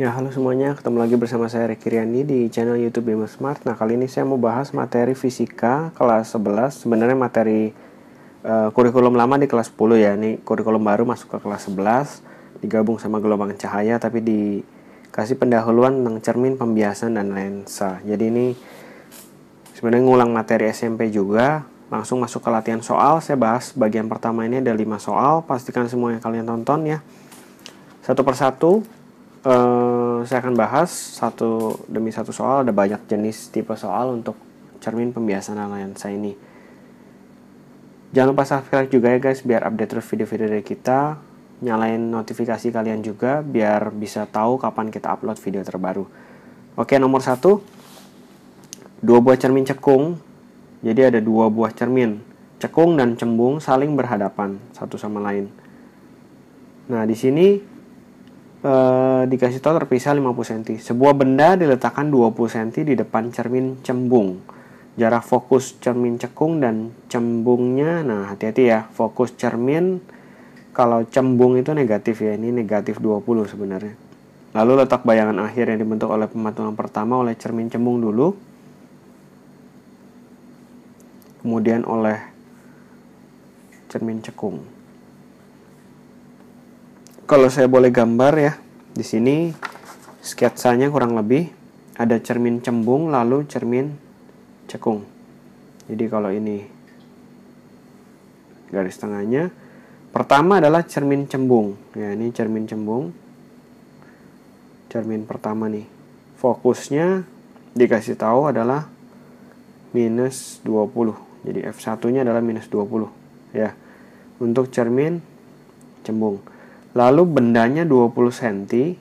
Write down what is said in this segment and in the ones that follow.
Ya halo semuanya, ketemu lagi bersama saya Reki Riani di channel YouTube Bima Smart. Nah kali ini saya mau bahas materi fisika kelas 11. Sebenarnya materi uh, kurikulum lama di kelas 10 ya. Ini kurikulum baru masuk ke kelas 11 digabung sama gelombang cahaya tapi dikasih pendahuluan tentang cermin, pembiasan dan lensa. Jadi ini sebenarnya ngulang materi SMP juga. Langsung masuk ke latihan soal. Saya bahas bagian pertama ini ada 5 soal. Pastikan semuanya kalian tonton ya. Satu persatu uh, saya akan bahas satu demi satu soal. Ada banyak jenis tipe soal untuk cermin pembiasan saya ini. Jangan lupa subscribe juga ya guys, biar update terus video-video dari kita. Nyalain notifikasi kalian juga, biar bisa tahu kapan kita upload video terbaru. Oke, nomor satu, dua buah cermin cekung. Jadi ada dua buah cermin, cekung dan cembung saling berhadapan satu sama lain. Nah, di sini e, dikasih tahu terpisah 50 cm. Sebuah benda diletakkan 20 cm di depan cermin cembung. Jarak fokus cermin cekung dan cembungnya, nah hati-hati ya, fokus cermin kalau cembung itu negatif ya, ini negatif 20 sebenarnya. Lalu letak bayangan akhir yang dibentuk oleh pematungan pertama oleh cermin cembung dulu. Kemudian oleh cermin cekung kalau saya boleh gambar ya, di sini sketsanya kurang lebih ada cermin cembung lalu cermin cekung. Jadi kalau ini garis tengahnya pertama adalah cermin cembung. Ya, ini cermin cembung. Cermin pertama nih. Fokusnya dikasih tahu adalah minus 20. Jadi F1-nya adalah minus 20 ya. Untuk cermin cembung. Lalu bendanya 20 cm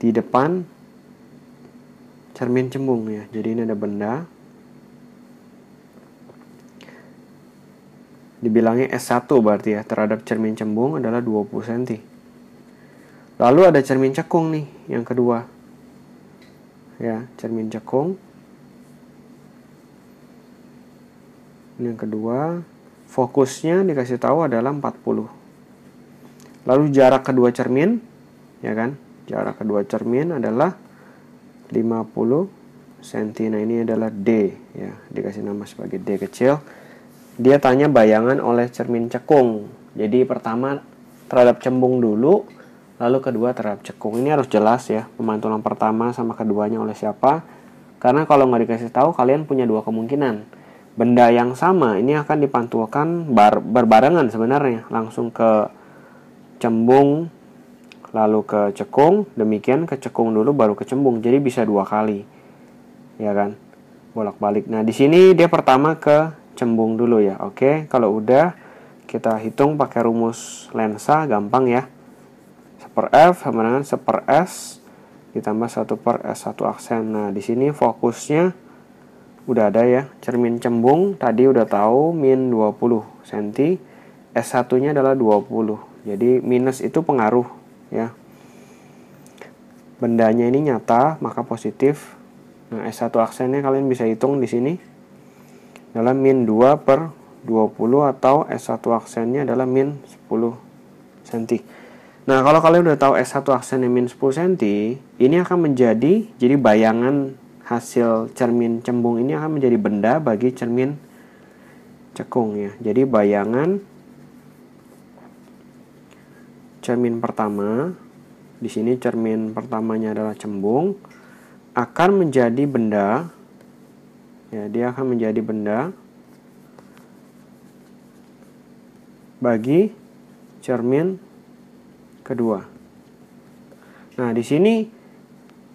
di depan cermin cembung ya. Jadi ini ada benda. Dibilangnya S1 berarti ya terhadap cermin cembung adalah 20 cm. Lalu ada cermin cekung nih yang kedua. Ya, cermin cekung. Ini yang kedua, fokusnya dikasih tahu adalah 40 Lalu jarak kedua cermin, ya kan? Jarak kedua cermin adalah 50 cm. Nah, ini adalah D, ya. Dikasih nama sebagai D kecil. Dia tanya bayangan oleh cermin cekung. Jadi pertama terhadap cembung dulu, lalu kedua terhadap cekung. Ini harus jelas ya, pemantulan pertama sama keduanya oleh siapa. Karena kalau nggak dikasih tahu, kalian punya dua kemungkinan benda yang sama ini akan dipantulkan bar, berbarengan sebenarnya langsung ke cembung lalu ke cekung, demikian ke cekung dulu baru ke cembung. Jadi bisa dua kali. Ya kan? Bolak-balik. Nah, di sini dia pertama ke cembung dulu ya. Oke, kalau udah kita hitung pakai rumus lensa gampang ya. 1 per F sama dengan 1 per S ditambah 1 per S1 aksen. Nah, di sini fokusnya udah ada ya. Cermin cembung tadi udah tahu min 20 cm. S1-nya adalah 20 jadi minus itu pengaruh ya. Bendanya ini nyata, maka positif. Nah, S1 aksennya kalian bisa hitung di sini Dalam min 2 per 20 atau S1 aksennya adalah min 10 cm. Nah, kalau kalian udah tahu S1 aksennya min 10 cm, ini akan menjadi jadi bayangan hasil cermin cembung ini akan menjadi benda bagi cermin cekung ya. Jadi bayangan cermin pertama, di sini cermin pertamanya adalah cembung, akan menjadi benda, ya dia akan menjadi benda bagi cermin kedua. Nah di sini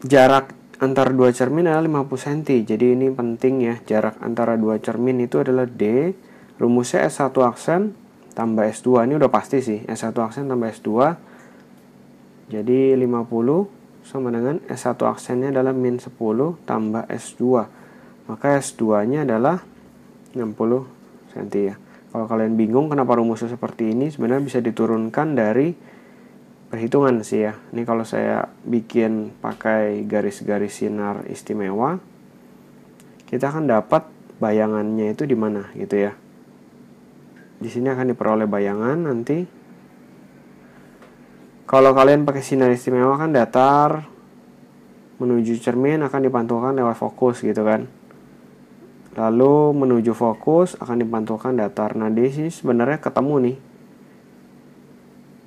jarak antara dua cermin adalah 50 cm, jadi ini penting ya jarak antara dua cermin itu adalah D, rumusnya S1 aksen tambah S2 ini udah pasti sih S1 aksen tambah S2 jadi 50 sama dengan S1 aksennya adalah min 10 tambah S2 maka S2 nya adalah 60 cm ya kalau kalian bingung kenapa rumusnya seperti ini sebenarnya bisa diturunkan dari perhitungan sih ya ini kalau saya bikin pakai garis-garis sinar istimewa kita akan dapat bayangannya itu di mana gitu ya di sini akan diperoleh bayangan nanti. Kalau kalian pakai sinar istimewa kan datar menuju cermin akan dipantulkan lewat fokus gitu kan. Lalu menuju fokus akan dipantulkan datar. Nah, di sini sebenarnya ketemu nih.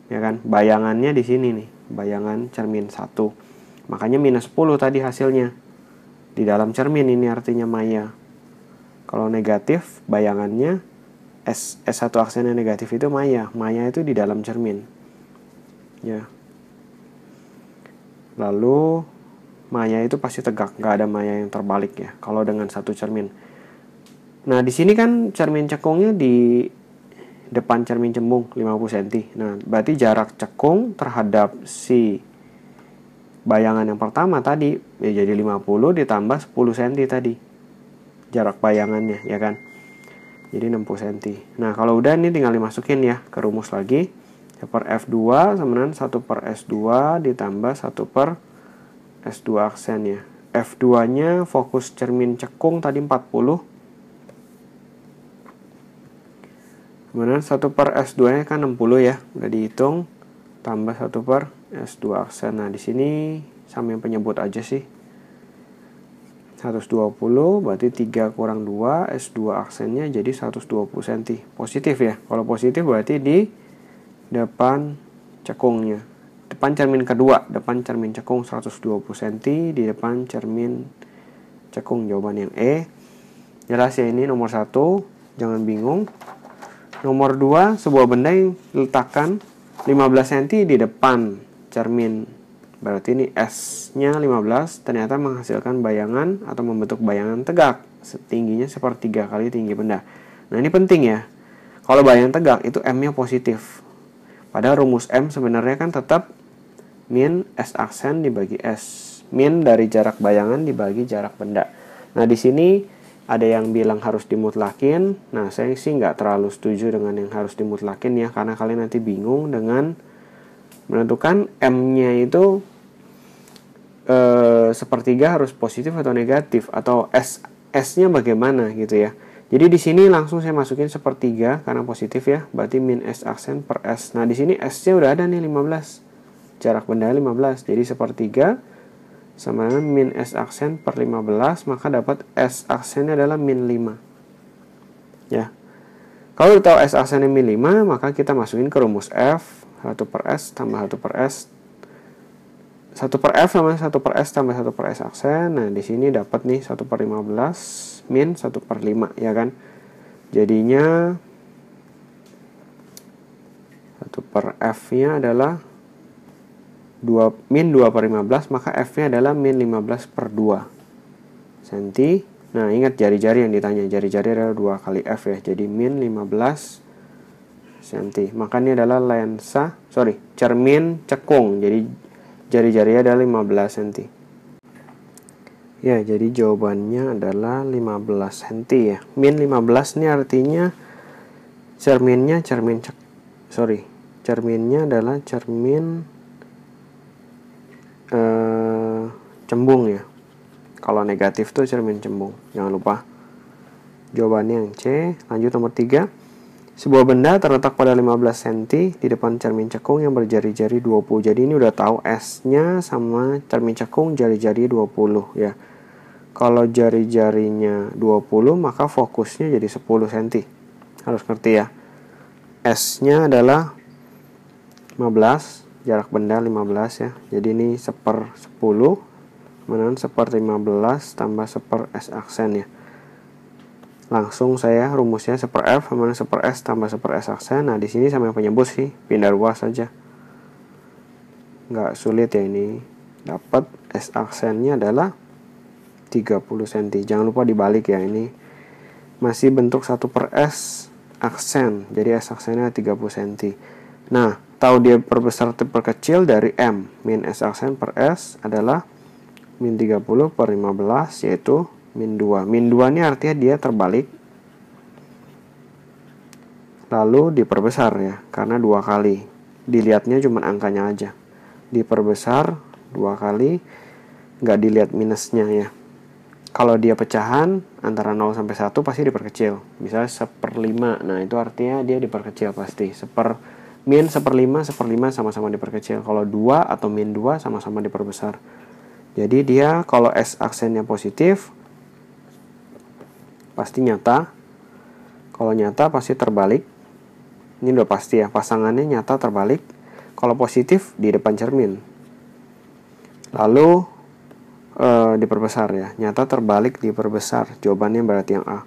Ya kan? Bayangannya di sini nih, bayangan cermin satu. Makanya minus 10 tadi hasilnya. Di dalam cermin ini artinya maya. Kalau negatif, bayangannya S, S1 aksennya negatif itu maya. Maya itu di dalam cermin. Ya. Lalu maya itu pasti tegak, nggak ada maya yang terbalik ya. Kalau dengan satu cermin. Nah, di sini kan cermin cekungnya di depan cermin cembung 50 cm. Nah, berarti jarak cekung terhadap si bayangan yang pertama tadi ya jadi 50 ditambah 10 cm tadi. Jarak bayangannya, ya kan? jadi 60 cm nah kalau udah ini tinggal dimasukin ya ke rumus lagi ya, per F2 sama dengan 1 per S2 ditambah 1 per S2 aksen ya F2 nya fokus cermin cekung tadi 40 Kemudian 1 per S2 nya kan 60 ya, udah dihitung tambah 1 per S2 aksen. Nah, di sini sama yang penyebut aja sih. 120 berarti 3 kurang 2 S2 aksennya jadi 120 cm positif ya kalau positif berarti di depan cekungnya depan cermin kedua depan cermin cekung 120 cm di depan cermin cekung jawaban yang E jelas ya ini nomor satu jangan bingung nomor 2 sebuah benda yang diletakkan 15 cm di depan cermin Berarti ini S-nya 15 ternyata menghasilkan bayangan atau membentuk bayangan tegak setingginya sepertiga kali tinggi benda. Nah ini penting ya. Kalau bayangan tegak itu M-nya positif. Padahal rumus M sebenarnya kan tetap min S aksen dibagi S. Min dari jarak bayangan dibagi jarak benda. Nah di sini ada yang bilang harus dimutlakin. Nah saya sih nggak terlalu setuju dengan yang harus dimutlakin ya karena kalian nanti bingung dengan menentukan M-nya itu Eh, sepertiga harus positif atau negatif atau S S-nya bagaimana gitu ya. Jadi di sini langsung saya masukin sepertiga karena positif ya, berarti min S aksen per S. Nah, di sini S-nya udah ada nih 15. Jarak benda 15. Jadi sepertiga sama dengan min S aksen per 15, maka dapat S aksennya adalah min 5. Ya. Kalau udah tahu S aksennya min 5, maka kita masukin ke rumus F, 1 per S tambah 1 per S 1 per F sama 1 per S tambah 1 per S aksen. Nah, di sini dapat nih 1 per 15 min 1 per 5, ya kan? Jadinya 1 per F-nya adalah 2, min 2 per 15, maka F-nya adalah min 15 per 2 cm. Nah, ingat jari-jari yang ditanya. Jari-jari adalah 2 kali F ya, jadi min 15 cm. Maka ini adalah lensa, sorry, cermin cekung. Jadi jari-jari ada 15 cm ya jadi jawabannya adalah 15 cm ya min 15 ini artinya cerminnya cermin cek sorry cerminnya adalah cermin eh, cembung ya kalau negatif tuh cermin cembung jangan lupa jawabannya yang C lanjut nomor 3 sebuah benda terletak pada 15 cm di depan cermin cekung yang berjari-jari 20. Jadi ini udah tahu S-nya sama cermin cekung jari-jari 20 ya. Kalau jari-jarinya 20 maka fokusnya jadi 10 cm. Harus ngerti ya. S-nya adalah 15, jarak benda 15 ya. Jadi ini seper 10, kemudian seper 15 tambah seper S aksen ya langsung saya rumusnya seper F sama seper S tambah seper S aksen. Nah, di sini sama yang penyebut sih, pindah ruas saja. Nggak sulit ya ini. Dapat S aksennya adalah 30 cm. Jangan lupa dibalik ya, ini masih bentuk 1 per S aksen. Jadi S aksennya 30 cm. Nah, tahu dia perbesar atau perkecil dari M. Min S aksen per S adalah min 30 per 15, yaitu min 2 min 2 ini artinya dia terbalik lalu diperbesar ya karena dua kali dilihatnya cuma angkanya aja diperbesar dua kali nggak dilihat minusnya ya kalau dia pecahan antara 0 sampai 1 pasti diperkecil misalnya seperlima nah itu artinya dia diperkecil pasti seper min seperlima seperlima sama-sama diperkecil kalau 2 atau min 2 sama-sama diperbesar jadi dia kalau S aksennya positif pasti nyata. Kalau nyata pasti terbalik. Ini udah pasti ya, pasangannya nyata terbalik. Kalau positif di depan cermin. Lalu e, diperbesar ya, nyata terbalik diperbesar. Jawabannya berarti yang A.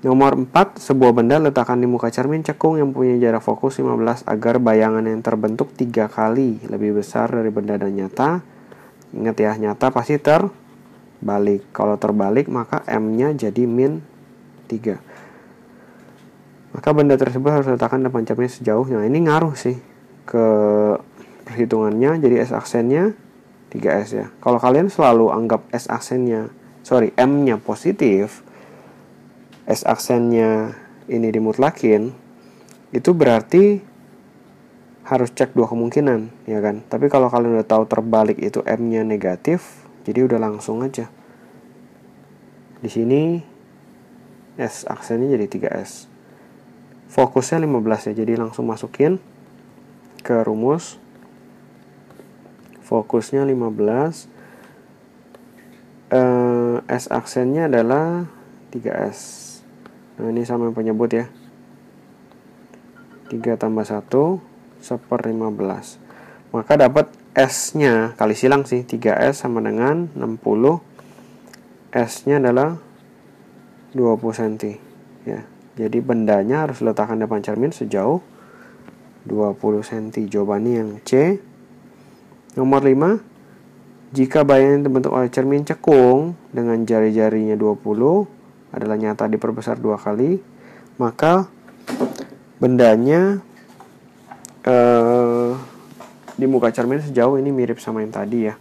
Nomor 4, sebuah benda letakkan di muka cermin cekung yang punya jarak fokus 15 agar bayangan yang terbentuk tiga kali lebih besar dari benda dan nyata. Ingat ya, nyata pasti ter balik. Kalau terbalik maka M-nya jadi min 3. Maka benda tersebut harus letakkan depan capnya sejauh. Nah ini ngaruh sih ke perhitungannya. Jadi S aksennya 3S ya. Kalau kalian selalu anggap S aksennya, sorry M-nya positif, S aksennya ini dimutlakin, itu berarti harus cek dua kemungkinan, ya kan? Tapi kalau kalian udah tahu terbalik itu M-nya negatif, jadi udah langsung aja di sini S aksennya jadi 3S fokusnya 15 ya jadi langsung masukin ke rumus fokusnya 15 eh, S aksennya adalah 3S nah ini sama yang penyebut ya 3 tambah 1 seper 15 maka dapat S-nya kali silang sih 3S sama dengan 60 S-nya adalah 20 cm ya. Jadi bendanya harus letakkan depan cermin sejauh 20 cm. Jawabannya yang C. Nomor 5. Jika bayangan yang terbentuk oleh cermin cekung dengan jari-jarinya 20 adalah nyata diperbesar dua kali, maka bendanya eh, di muka cermin sejauh ini mirip sama yang tadi ya.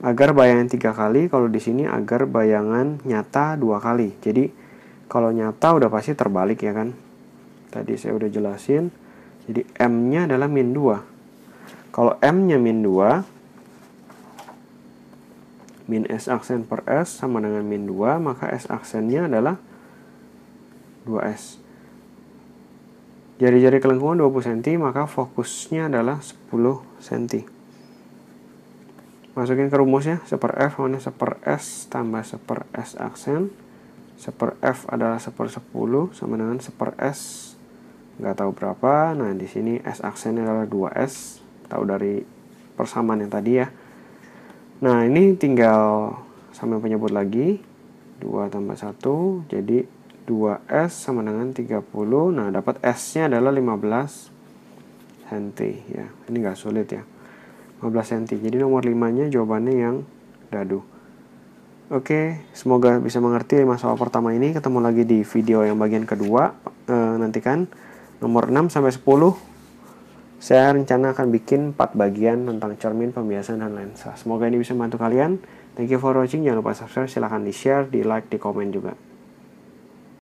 Agar bayangan tiga kali, kalau di sini agar bayangan nyata dua kali. Jadi kalau nyata udah pasti terbalik ya kan. Tadi saya udah jelasin. Jadi M-nya adalah min 2. Kalau M-nya min 2, min S aksen per S sama dengan min 2, maka S aksennya adalah 2S jari-jari kelengkungan 20 cm maka fokusnya adalah 10 cm masukin ke rumusnya seper F mana seper S tambah seper S aksen seper F adalah seper 10 sama dengan seper S nggak tahu berapa nah di sini S aksennya adalah 2S tahu dari persamaan yang tadi ya nah ini tinggal sama penyebut lagi 2 tambah 1 jadi 2S sama dengan 30 nah dapat S nya adalah 15 cm ya ini nggak sulit ya 15 cm jadi nomor 5 nya jawabannya yang dadu Oke, semoga bisa mengerti masalah pertama ini. Ketemu lagi di video yang bagian kedua. E, nantikan nomor 6 sampai 10. Saya rencana akan bikin 4 bagian tentang cermin, pembiasan, dan lensa. Semoga ini bisa membantu kalian. Thank you for watching. Jangan lupa subscribe, silahkan di-share, di-like, di-komen juga.